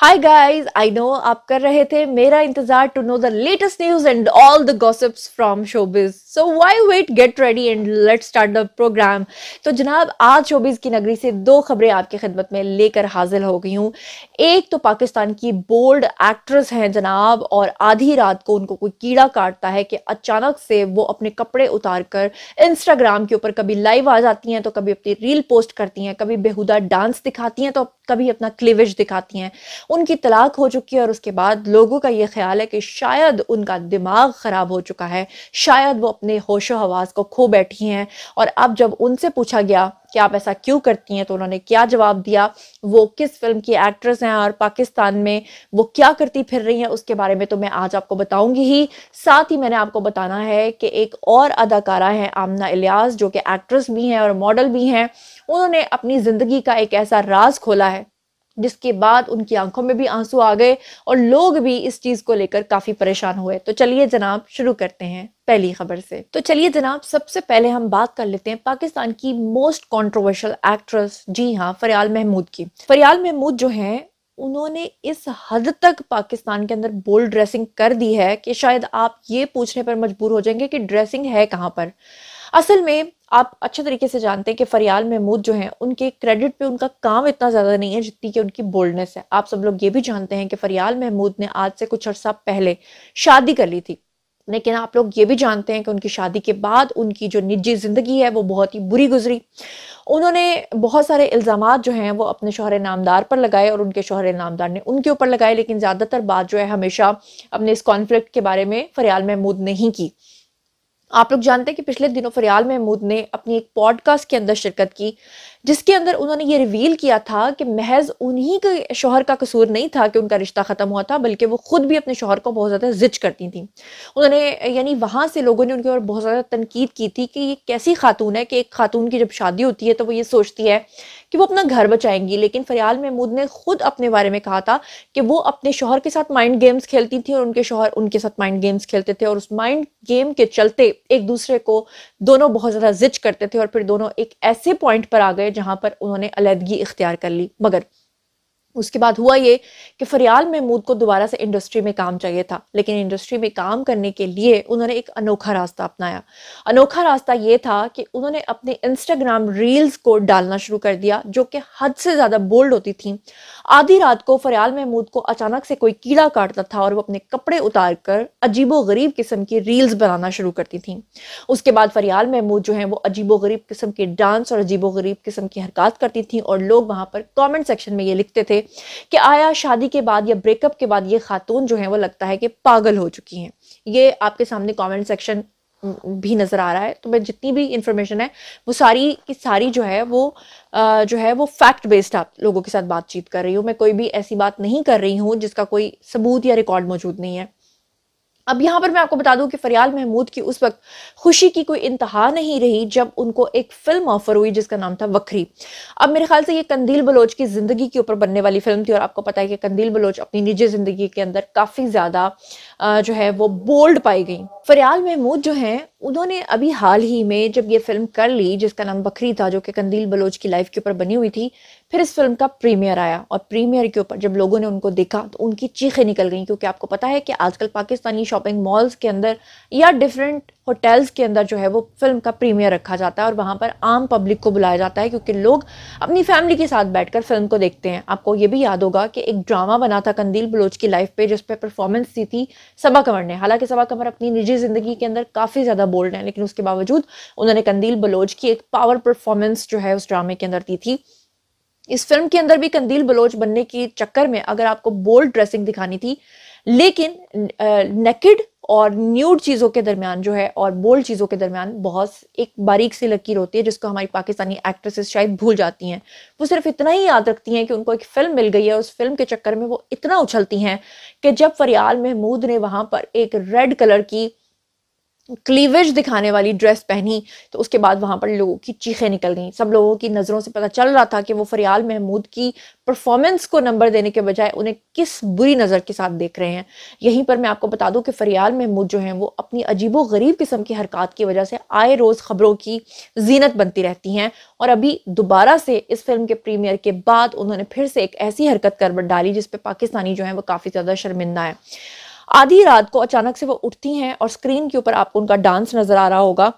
Hi guys I know आप कर रहे थे मेरा इंतजार to know the latest news and all the gossips from showbiz so why wait get ready and let start the programme तो जनाब आज शोबिज की नगरी से दो खबरें आपकी खिदमत में लेकर हाजिर हो गई हूँ एक तो पाकिस्तान की बोल्ड एक्ट्रेस हैं जनाब और आधी रात को उनको कोई कीड़ा काटता है कि अचानक से वो अपने कपड़े उतार कर इंस्टाग्राम के ऊपर कभी लाइव आ जाती हैं तो कभी अपनी रील पोस्ट करती हैं कभी बेहुदा डांस दिखाती हैं तो कभी अपना क्लिवेज दिखाती हैं उनकी तलाक हो चुकी है और उसके बाद लोगों का ये ख्याल है कि शायद उनका दिमाग ख़राब हो चुका है शायद वो अपने होशो हवास को खो बैठी हैं और अब जब उनसे पूछा गया कि आप ऐसा क्यों करती हैं तो उन्होंने क्या जवाब दिया वो किस फिल्म की एक्ट्रेस हैं और पाकिस्तान में वो क्या करती फिर रही हैं उसके बारे में तो मैं आज आपको बताऊंगी ही साथ ही मैंने आपको बताना है कि एक और अदाकारा है आमना इलियास जो कि एक्ट्रेस भी हैं और मॉडल भी हैं उन्होंने अपनी ज़िंदगी का एक ऐसा राज खोला है जिसके बाद उनकी आंखों में भी आंसू आ गए और लोग भी इस चीज़ को लेकर काफ़ी परेशान हुए तो चलिए जनाब शुरू करते हैं पहली खबर से तो चलिए जनाब सबसे पहले हम बात कर लेते हैं पाकिस्तान की मोस्ट कंट्रोवर्शियल एक्ट्रेस जी हाँ फरियाल महमूद की फरियाल महमूद जो है उन्होंने इस हद तक पाकिस्तान के अंदर बोल्ड ड्रेसिंग कर दी है कि शायद आप ये पूछने पर मजबूर हो जाएंगे कि ड्रेसिंग है कहाँ पर असल में आप अच्छे तरीके से जानते हैं कि फरियाल महमूद जो हैं उनके क्रेडिट पे उनका काम इतना ज़्यादा नहीं है जितनी कि उनकी बोल्डनेस है आप सब लोग ये भी जानते हैं कि फरियाल महमूद ने आज से कुछ अर्सा पहले शादी कर ली थी लेकिन आप लोग ये भी जानते हैं कि उनकी शादी के बाद उनकी जो निजी ज़िंदगी है वो बहुत ही बुरी गुजरी उन्होंने बहुत सारे इल्ज़ाम जो हैं वो अपने शोहर नामदार पर लगाए और उनके शोहर नामदार ने उनके ऊपर लगाए लेकिन ज़्यादातर बात जो है हमेशा अपने इस कॉन्फ्लिक्ट के बारे में फरियाल महमूद ने ही की आप लोग जानते हैं कि पिछले दिनों फरियाल महमूद ने अपनी एक पॉडकास्ट के अंदर शिरकत की जिसके अंदर उन्होंने ये रिवील किया था कि महज उन्हीं के शोहर का कसूर नहीं था कि उनका रिश्ता ख़त्म हुआ था बल्कि वो खुद भी अपने शोहर को बहुत ज़्यादा ज़िज करती थी उन्होंने यानी वहाँ से लोगों ने उनके ऊपर बहुत ज़्यादा तनकीद की थी कि ये कैसी खातून है कि एक खातून की जब शादी होती है तो वो ये सोचती है कि वो अपना घर बचाएंगी लेकिन फरियाल महमूद ने खुद अपने बारे में कहा था कि वो अपने शोहर के साथ माइंड गेम्स खेलती थी और उनके शोहर उनके साथ माइंड गेम्स खेलते थे और उस माइंड गेम के चलते एक दूसरे को दोनों बहुत ज़्यादा ज़िज करते थे और फिर दोनों एक ऐसे पॉइंट पर आ गए गए जहाँ पर उन्होंने अलहदगी इख्तियार कर ली मगर उसके बाद हुआ ये कि फरियाल महमूद को दोबारा से इंडस्ट्री में काम चाहिए था लेकिन इंडस्ट्री में काम करने के लिए उन्होंने एक अनोखा रास्ता अपनाया अनोखा रास्ता ये था कि उन्होंने अपने इंस्टाग्राम रील्स को डालना शुरू कर दिया जो कि हद से ज़्यादा बोल्ड होती थी आधी रात को फरियाल महमूद को अचानक से कोई कीड़ा काटता था और वो अपने कपड़े उतार कर अजीबो गरीब किस्म की रील्स बनाना शुरू करती थी उसके बाद फरियाल महमूद जो है वो अजीबो गरीब किस्म के डांस और अजीबो गरीब किस्म की हरकत करती थी और लोग वहाँ पर कॉमेंट सेक्शन में ये लिखते थे कि आया शादी के बाद या ब्रेकअप के बाद ये खातून जो है वो लगता है कि पागल हो चुकी हैं ये आपके सामने कमेंट सेक्शन भी नज़र आ रहा है तो मैं जितनी भी इंफॉर्मेशन है वो सारी की सारी जो है वो आ, जो है वो फैक्ट बेस्ड आप लोगों के साथ बातचीत कर रही हूँ मैं कोई भी ऐसी बात नहीं कर रही हूँ जिसका कोई सबूत या रिकॉर्ड मौजूद नहीं है अब यहाँ पर मैं आपको बता दूं कि फरियाल महमूद की उस वक्त खुशी की कोई इंतहा नहीं रही जब उनको एक फिल्म ऑफर हुई जिसका नाम था वखरी अब मेरे ख्याल से ये कंदील बलोच की ज़िंदगी के ऊपर बनने वाली फिल्म थी और आपको पता है कि कंदील बलोच अपनी निजी ज़िंदगी के अंदर काफ़ी ज़्यादा जो है वो बोल्ड पाई गई फरियाल महमूद जो है उन्होंने अभी हाल ही में जब ये फिल्म कर ली जिसका नाम बकरी था जो कि कंदील बलोच की लाइफ के ऊपर बनी हुई थी फिर इस फिल्म का प्रीमियर आया और प्रीमियर के ऊपर जब लोगों ने उनको देखा तो उनकी चीखें निकल गई क्योंकि आपको पता है कि आजकल पाकिस्तानी शॉपिंग मॉल्स के अंदर या डिफरेंट होटल्स के अंदर जो है वो फिल्म का प्रीमियर रखा जाता है और वहाँ पर आम पब्लिक को बुलाया जाता है क्योंकि लोग अपनी फैमिली के साथ बैठकर फिल्म को देखते हैं आपको ये भी याद होगा कि एक ड्रामा बना था कंदील बलोच की लाइफ पे जिस पर परफॉर्मेंस दी थी सबा कंवर ने हालांकि सबा कंवर अपनी निजी ज़िंदगी के अंदर काफ़ी ज़्यादा बोल्ड हैं लेकिन उसके बावजूद उन्होंने कंदील बलोच की एक पावर परफॉर्मेंस जो है उस ड्रामे के अंदर दी थी इस फिल्म के अंदर भी कंदील बलोच बनने के चक्कर में अगर आपको बोल्ड ड्रेसिंग दिखानी थी लेकिन नेकेड और न्यूड चीज़ों के दरमियान जो है और बोल्ड चीज़ों के दरमियान बहुत एक बारीक सी लकीर होती है जिसको हमारी पाकिस्तानी एक्ट्रेसेस शायद भूल जाती हैं वो सिर्फ इतना ही याद रखती हैं कि उनको एक फ़िल्म मिल गई है उस फिल्म के चक्कर में वो इतना उछलती हैं कि जब फरियाल महमूद ने वहाँ पर एक रेड कलर की क्लीवेज दिखाने वाली ड्रेस पहनी तो उसके बाद वहाँ पर लोगों की चीखें निकल गईं सब लोगों की नज़रों से पता चल रहा था कि वो फरियाल महमूद की परफॉर्मेंस को नंबर देने के बजाय उन्हें किस बुरी नज़र के साथ देख रहे हैं यहीं पर मैं आपको बता दूं कि फरियाल महमूद जो हैं वो अपनी अजीबो गरीब किस्म की हरकत की वजह से आए रोज़ खबरों की जीनत बनती रहती हैं और अभी दोबारा से इस फिल्म के प्रीमियर के बाद उन्होंने फिर से एक ऐसी हरकत कर डाली जिसपे पाकिस्तानी जो है वो काफ़ी ज़्यादा शर्मिंदा है आधी रात को अचानक से वो उठती हैं और स्क्रीन के ऊपर आपको उनका डांस नजर आ रहा होगा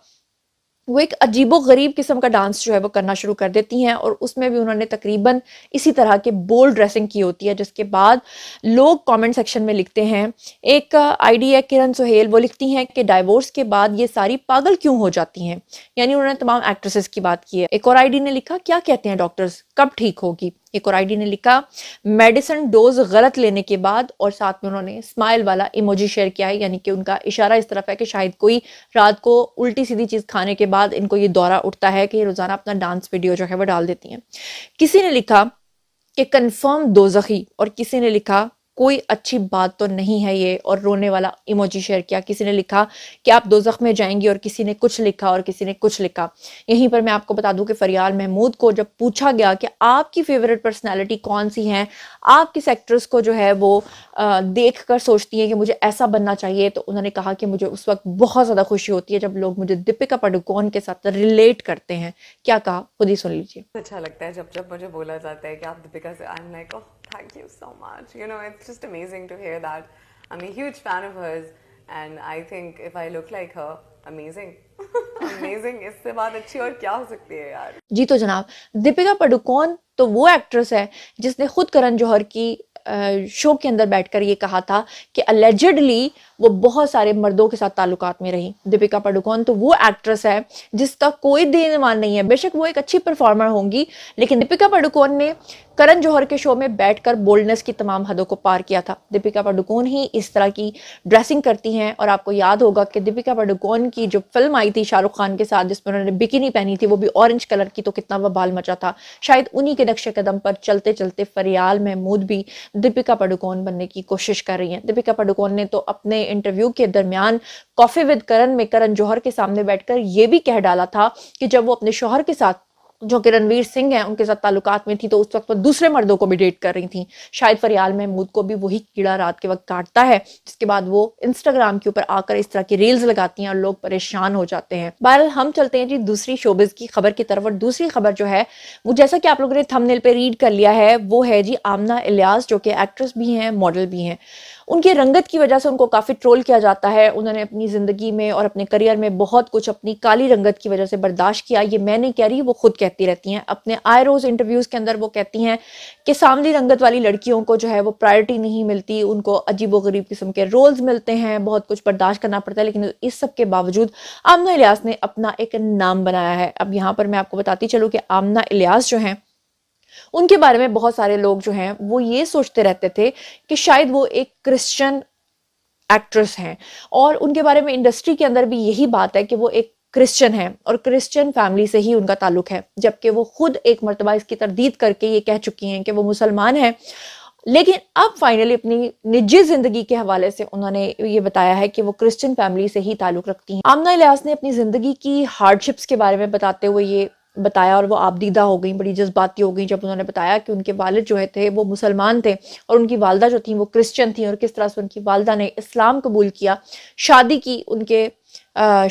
वो एक अजीबो गरीब किस्म का डांस जो है वो करना शुरू कर देती हैं और उसमें भी उन्होंने तकरीबन इसी तरह के बोल्ड ड्रेसिंग की होती है जिसके बाद लोग कमेंट सेक्शन में लिखते हैं एक आईडी है किरण सुहेल वो लिखती हैं कि डाइवोर्स के बाद ये सारी पागल क्यों हो जाती हैं यानी उन्होंने तमाम एक्ट्रेसेस की बात की है एक और आई ने लिखा क्या कहते हैं डॉक्टर्स कब ठीक होगी एक और आईडी ने लिखा मेडिसिन डोज गलत लेने के बाद और साथ में उन्होंने स्माइल वाला इमोजी शेयर किया है यानी कि उनका इशारा इस तरफ है कि शायद कोई रात को उल्टी सीधी चीज़ खाने के बाद इनको ये दौरा उठता है कि रोज़ाना अपना डांस वीडियो जो है वह डाल देती हैं किसी ने लिखा कि कन्फर्म दो और किसी ने लिखा कोई अच्छी बात तो नहीं है ये और रोने वाला इमोजी शेयर किया किसी ने लिखा कि आप दो में जाएंगी और किसी ने कुछ लिखा और किसी ने कुछ लिखा यहीं पर मैं आपको बता दूं कि फरियाल महमूद को जब पूछा गया कि आपकी फेवरेट पर्सनैलिटी कौन सी है आप किस एक्ट्रेस को जो है वो देख कर सोचती हैं कि मुझे ऐसा बनना चाहिए तो उन्होंने कहा कि मुझे उस वक्त बहुत ज़्यादा खुशी होती है जब लोग मुझे दीपिका पाडुकोन के साथ रिलेट करते हैं क्या कहा खुद ही सुन लीजिए अच्छा लगता है जब जब मुझे बोला जाता है कि आप दीपिका से I am like thank you so much. You know, it's just amazing to hear that. I'm a huge fan of hers, and I think if I look like her, amazing. amazing. इससे बात अच्छी और क्या हो सकती है यार जी तो जनाब दीपिका पादुकोण तो वो एक्ट्रेस है जिसने खुद करण जौहर की शो के अंदर बैठकर ये कहा था कि अलेजडली वो बहुत सारे मर्दों के साथ ताल्लुकात में रही दीपिका पाडुकोन तो वो एक्ट्रेस है जिसका कोई मान नहीं है बेशक वो एक अच्छी परफॉर्मर होंगी लेकिन दीपिका पाडुकोन ने करण जौहर के शो में बैठकर बोल्डनेस की तमाम हदों को पार किया था दीपिका पाडुकोन ही इस तरह की ड्रेसिंग करती हैं और आपको याद होगा कि दीपिका पाडुकोन की जो फिल्म आई थी शाहरुख खान के साथ जिसमें उन्होंने बिकिनी पहनी थी वो भी ऑरेंज कलर की तो कितना वह मचा था शायद उन्हीं के नक्शे कदम पर चलते चलते फरियाल महमूद भी दीपिका पडुकोन बनने की कोशिश कर रही हैं दीपिका पडुकोन ने तो अपने इंटरव्यू के दरमियान कॉफी विद करण में करण जौहर के सामने बैठकर यह भी कह डाला था कि जब वो अपने शोहर के साथ जो कि रणवीर सिंह हैं उनके साथ ताल्लुकात में थी तो उस वक्त वो दूसरे मर्दों को भी डेट कर रही थी शायद फरियाल महमूद को भी वही कीड़ा रात के वक्त काटता है जिसके बाद वो इंस्टाग्राम के ऊपर आकर इस तरह की रील्स लगाती हैं और लोग परेशान हो जाते हैं बहरहाल हम चलते हैं जी दूसरी शोबिज की खबर की तरफ और दूसरी खबर जो है वो जैसा कि आप लोगों ने थमनेल पर रीड कर लिया है वो है जी आमना इलियास जो कि एक्ट्रेस भी हैं मॉडल भी हैं उनकी रंगत की वजह से उनको काफ़ी ट्रोल किया जाता है उन्होंने अपनी ज़िंदगी में और अपने करियर में बहुत कुछ अपनी काली रंगत की वजह से बर्दाश्त किया ये मैं नहीं कह रही वो खुद कहती रहती हैं अपने आए रोज़ इंटरव्यूज़ के अंदर वो कहती हैं कि सामली रंगत वाली लड़कियों को जो है वो प्रायोरिटी नहीं मिलती उनको अजीब व गरीब किस्म के रोल्स मिलते हैं बहुत कुछ बर्दाश्त करना पड़ता है लेकिन इस सब के बावजूद आमना इलियास ने अपना एक नाम बनाया है अब यहाँ पर मैं आपको बताती चलूँ कि आमना इलियास जो हैं उनके बारे में बहुत सारे लोग जो हैं वो ये सोचते रहते थे कि शायद वो एक क्रिश्चियन एक्ट्रेस हैं और उनके बारे में इंडस्ट्री के अंदर भी यही बात है कि वो एक क्रिश्चियन है और क्रिश्चियन फैमिली से ही उनका ताल्लुक है जबकि वो खुद एक मरतबा इसकी तरदीद करके ये कह चुकी हैं कि वो मुसलमान हैं लेकिन अब फाइनली अपनी निजी जिंदगी के हवाले से उन्होंने ये बताया है कि वो क्रिश्चियन फैमिली से ही ताल्लुक रखती हैं आमना इलियास ने अपनी जिंदगी की हार्डशिप्स के बारे में बताते हुए ये बताया और वो आपदीदा हो गई बड़ी जज्बाती हो गई जब उन्होंने बताया कि उनके वालद जो है थे वो मुसलमान थे और उनकी वालदा जो थी वो क्रिश्चियन थी और किस तरह से उनकी वालदा ने इस्लाम कबूल किया शादी की उनके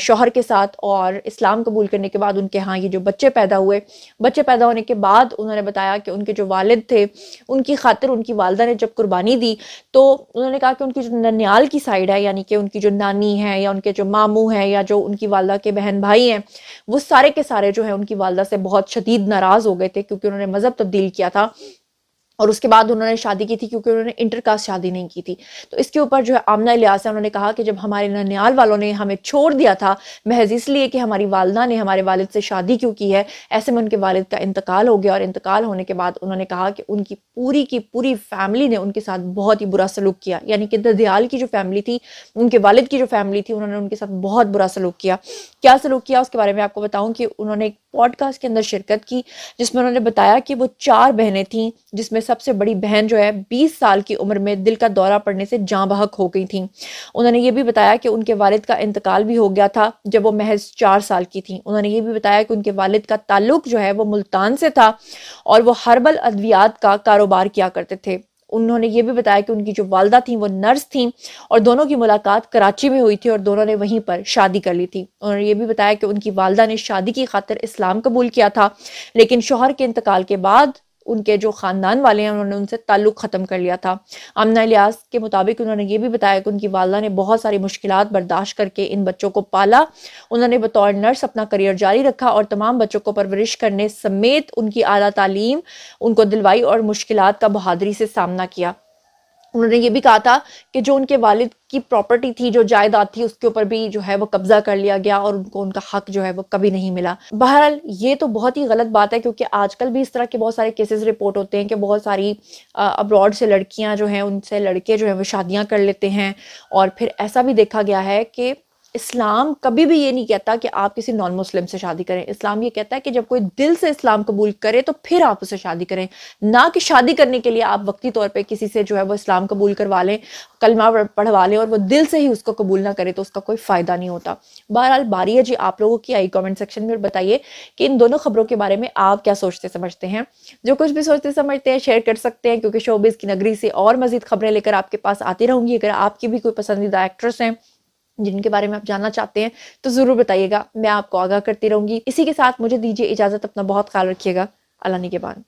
शोहर के साथ और इस्लाम कबूल करने के बाद उनके यहाँ ये जो बच्चे पैदा हुए बच्चे पैदा होने के बाद उन्होंने बताया कि उनके जो वालिद थे उनकी खातिर उनकी वालदा ने जब कुर्बानी दी तो उन्होंने कहा कि उनकी जो ननियाल की साइड है यानी कि उनकी जो नानी है या उनके जो मामू हैं या जो उनकी वालदा के बहन भाई हैं वो सारे के सारे जो है उनकी वालदा से बहुत शदीद नाराज़ हो गए थे क्योंकि उन्होंने मज़हब तब्दील किया था और उसके बाद उन्होंने शादी की थी क्योंकि उन्होंने इंटरकास्ट शादी नहीं की थी तो इसके ऊपर जो है आमना लिहाज है उन्होंने कहा कि जब हमारे ननियाल वालों ने हमें छोड़ दिया था महज इसलिए कि हमारी वालदा ने हमारे वालिद से शादी क्यों की है ऐसे में उनके वालिद का इंतकाल हो गया और इंतकाल होने के बाद उन्होंने कहा कि उनकी पूरी की पूरी फैमिली ने उनके साथ बहुत ही बुरा सलूक किया यानी कि ददयाल की जो फैमिली थी उनके वालद की जो फैमिली थी उन्होंने उनके साथ बहुत बुरा सलूक किया क्या सलूक किया उसके बारे में आपको बताऊँ कि उन्होंने एक पॉडकास्ट के अंदर शिरकत की जिसमें उन्होंने बताया कि वो चार बहनें थीं जिसमें सबसे बड़ी बहन जो है बीस साल की उम्र में दिल का दौरा पड़ने से जाँ बहक हो गई थी उन्होंने ये भी बताया कि उनके वालिद का इंतकाल भी हो गया था जब वो महज चार साल की थी उन्होंने ये भी बताया कि उनके वालिद का ताल्लुक जो है वो मुल्तान से था और वो हर्बल अद्वियात का कारोबार किया करते थे उन्होंने ये भी बताया कि उनकी जो वालदा थी वो नर्स थी और दोनों की मुलाकात कराची में हुई थी और दोनों ने वहीं पर शादी कर ली थी उन्होंने ये भी बताया कि उनकी वालदा ने शादी की खातिर इस्लाम कबूल किया था लेकिन शोहर के इंतकाल के बाद उनके जो ख़ानदान वाले हैं उन्होंने उनसे ताल्लुक़ ख़त्म कर लिया था आमना लियास के मुताबिक उन्होंने ये भी बताया कि उनकी वालदा ने बहुत सारी मुश्किल बर्दाश्त करके इन बच्चों को पाला उन्होंने बतौर नर्स अपना करियर जारी रखा और तमाम बच्चों को परवरिश करने समेत उनकी अली तालीम उनको दिलवाई और मुश्किल का बहादरी से सामना किया उन्होंने ये भी कहा था कि जो उनके वालिद की प्रॉपर्टी थी जो जायदाद थी उसके ऊपर भी जो है वो कब्जा कर लिया गया और उनको उनका हक जो है वो कभी नहीं मिला बहरहाल ये तो बहुत ही गलत बात है क्योंकि आजकल भी इस तरह के बहुत सारे केसेस रिपोर्ट होते हैं कि बहुत सारी अब्रॉड से लड़कियां जो हैं उनसे लड़के जो है वो शादियां कर लेते हैं और फिर ऐसा भी देखा गया है कि इस्लाम कभी भी ये नहीं कहता कि आप किसी नॉन मुस्लिम से शादी करें इस्लाम ये कहता है कि जब कोई दिल से इस्लाम कबूल करे तो फिर आप उसे शादी करें ना कि शादी करने के लिए आप वक्ती तौर पर किसी से जो है वो इस्लाम कबूल करवा लें कलमा पढ़वा लें और वो दिल से ही उसको कबूल ना करे तो उसका कोई फ़ायदा नहीं होता बहरहाल बारी है जी आप लोगों की आई कॉमेंट सेक्शन में बताइए कि इन दोनों खबरों के बारे में आप क्या सोचते समझते हैं जो कुछ भी सोचते समझते हैं शेयर कर सकते हैं क्योंकि शोबिस की नगरी से और मज़ीद खबरें लेकर आपके पास आती रहूंगी अगर आपकी भी कोई पसंदीदा एक्ट्रेस हैं जिनके बारे में आप जानना चाहते हैं तो ज़रूर बताइएगा मैं आपको आगाह करती रहूंगी इसी के साथ मुझे दीजिए इजाज़त अपना बहुत ख्याल रखिएगा अल्लाह बाद